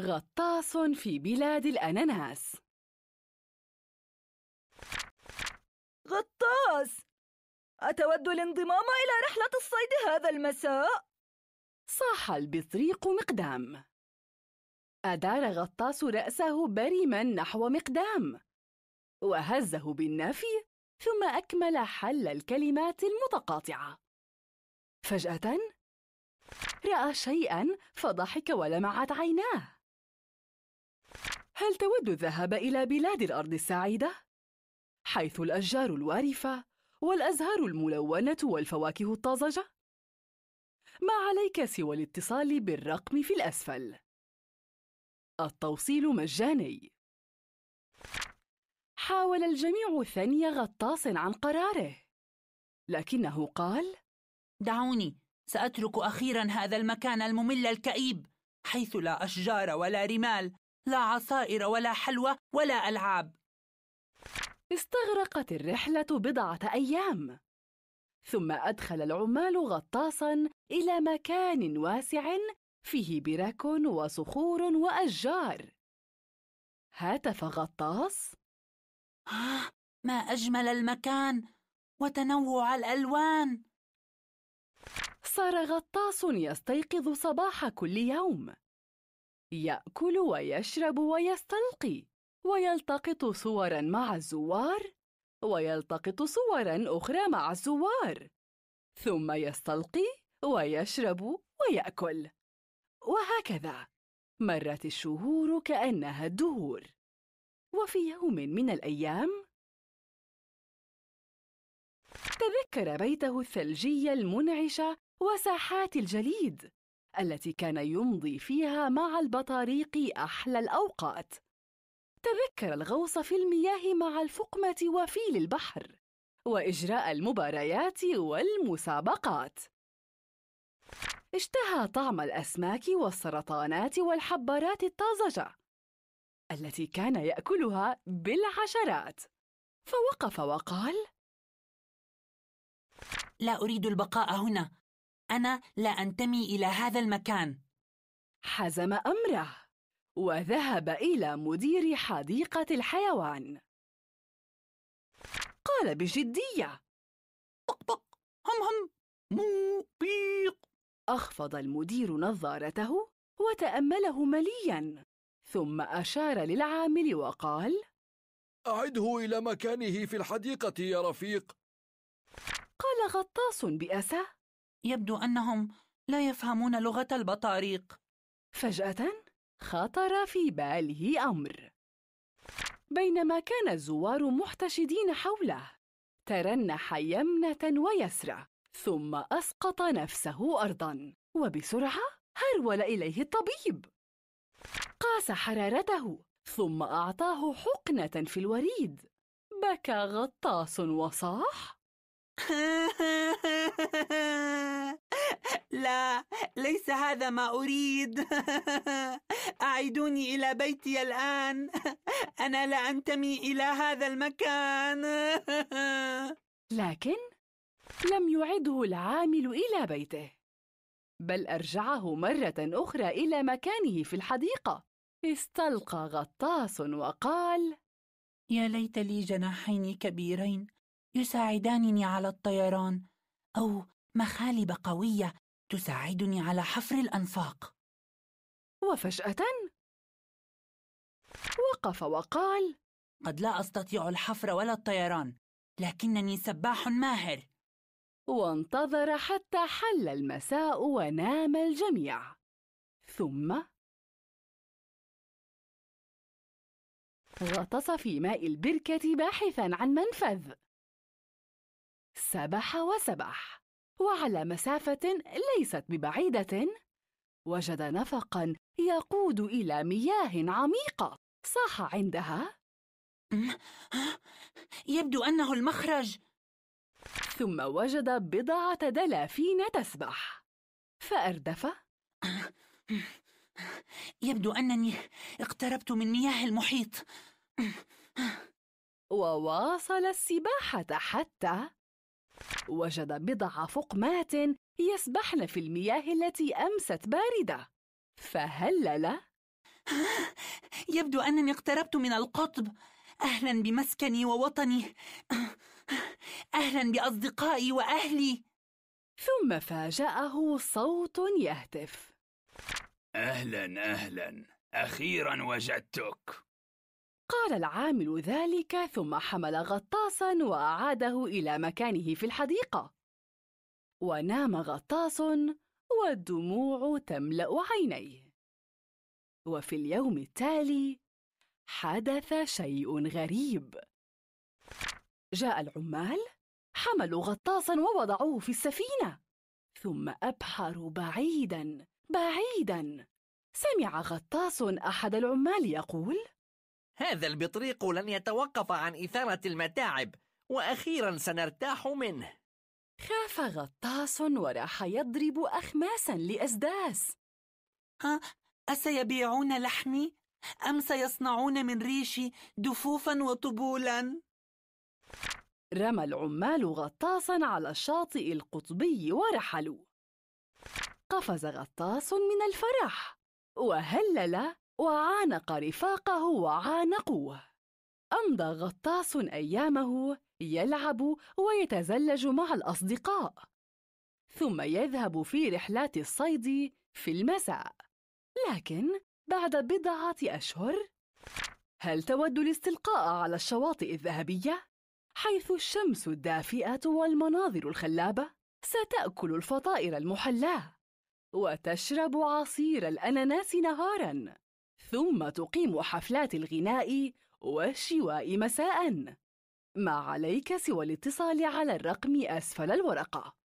غطاس في بلاد الأناناس غطاس أتود الانضمام إلى رحلة الصيد هذا المساء صاح البطريق مقدام أدار غطاس رأسه برما نحو مقدام وهزه بالنفي ثم أكمل حل الكلمات المتقاطعة فجأة رأى شيئا فضحك ولمعت عيناه هل تود الذهاب إلى بلاد الأرض السعيدة؟ حيث الأشجار الوارفة والأزهار الملونة والفواكه الطازجة؟ ما عليك سوى الاتصال بالرقم في الأسفل التوصيل مجاني حاول الجميع الثاني غطاس عن قراره لكنه قال دعوني سأترك أخيرا هذا المكان الممل الكئيب حيث لا أشجار ولا رمال لا عصائر ولا حلوى ولا ألعاب استغرقت الرحلة بضعة أيام ثم أدخل العمال غطاساً إلى مكان واسع فيه برك وصخور وأشجار هاتف غطاس آه، ما أجمل المكان وتنوع الألوان صار غطاس يستيقظ صباح كل يوم يأكل ويشرب ويستلقي ويلتقط صورا مع الزوار ويلتقط صورا أخرى مع الزوار ثم يستلقي ويشرب ويأكل وهكذا مرت الشهور كأنها الدهور وفي يوم من الأيام تذكر بيته الثلجي المنعش وساحات الجليد التي كان يمضي فيها مع البطاريق أحلى الأوقات تذكر الغوص في المياه مع الفقمة وفيل البحر وإجراء المباريات والمسابقات اشتهى طعم الأسماك والسرطانات والحبارات الطازجة التي كان يأكلها بالعشرات فوقف وقال لا أريد البقاء هنا أنا لا أنتمي إلى هذا المكان حزم أمره وذهب إلى مدير حديقة الحيوان قال بجدية طق طق هم هم مو بيق أخفض المدير نظارته وتأمله مليا ثم أشار للعامل وقال أعده إلى مكانه في الحديقة يا رفيق قال غطاس بأسه يبدو أنهم لا يفهمون لغة البطاريق فجأة خطر في باله أمر بينما كان الزوار محتشدين حوله ترنح يمنة ويسرى ثم أسقط نفسه أرضا وبسرعة هرول إليه الطبيب قاس حرارته ثم أعطاه حقنة في الوريد بكى غطاس وصاح لا ليس هذا ما أريد أعيدوني إلى بيتي الآن أنا لا أنتمي إلى هذا المكان لكن لم يعده العامل إلى بيته بل أرجعه مرة أخرى إلى مكانه في الحديقة استلقى غطاس وقال يا ليت لي جناحين كبيرين يساعدانني على الطيران أو مخالب قوية تساعدني على حفر الأنفاق وفجأة وقف وقال قد لا أستطيع الحفر ولا الطيران لكنني سباح ماهر وانتظر حتى حل المساء ونام الجميع ثم غطس في ماء البركة باحثا عن منفذ سبح وسبح وعلى مسافة ليست ببعيدة وجد نفقا يقود إلى مياه عميقة صاح عندها يبدو أنه المخرج ثم وجد بضعة دلافين تسبح فأردف يبدو أنني اقتربت من مياه المحيط وواصل السباحة حتى وجد بضع فقمات يسبحن في المياه التي أمست باردة فهلل يبدو أنني اقتربت من القطب أهلا بمسكني ووطني أهلا بأصدقائي وأهلي ثم فاجأه صوت يهتف أهلا أهلا أخيرا وجدتك قال العامل ذلك ثم حمل غطاسا وأعاده إلى مكانه في الحديقة ونام غطاس والدموع تملأ عينيه وفي اليوم التالي حدث شيء غريب جاء العمال حملوا غطاسا ووضعوه في السفينة ثم أبحروا بعيدا بعيدا سمع غطاس أحد العمال يقول هذا البطريق لن يتوقف عن إثارة المتاعب وأخيرا سنرتاح منه خاف غطاس وراح يضرب أخماسا لأسداس ها أسيبيعون لحمي؟ أم سيصنعون من ريشي دفوفا وطبولا؟ رمى العمال غطاسا على الشاطئ القطبي ورحلوا قفز غطاس من الفرح وهلل وعانق رفاقه وعانقوه أمضى غطاس أيامه يلعب ويتزلج مع الأصدقاء ثم يذهب في رحلات الصيد في المساء لكن بعد بضعة أشهر هل تود الاستلقاء على الشواطئ الذهبية؟ حيث الشمس الدافئة والمناظر الخلابة ستأكل الفطائر المحلاة وتشرب عصير الأناناس نهاراً ثم تقيم حفلات الغناء والشواء مساءً ما عليك سوى الاتصال على الرقم أسفل الورقة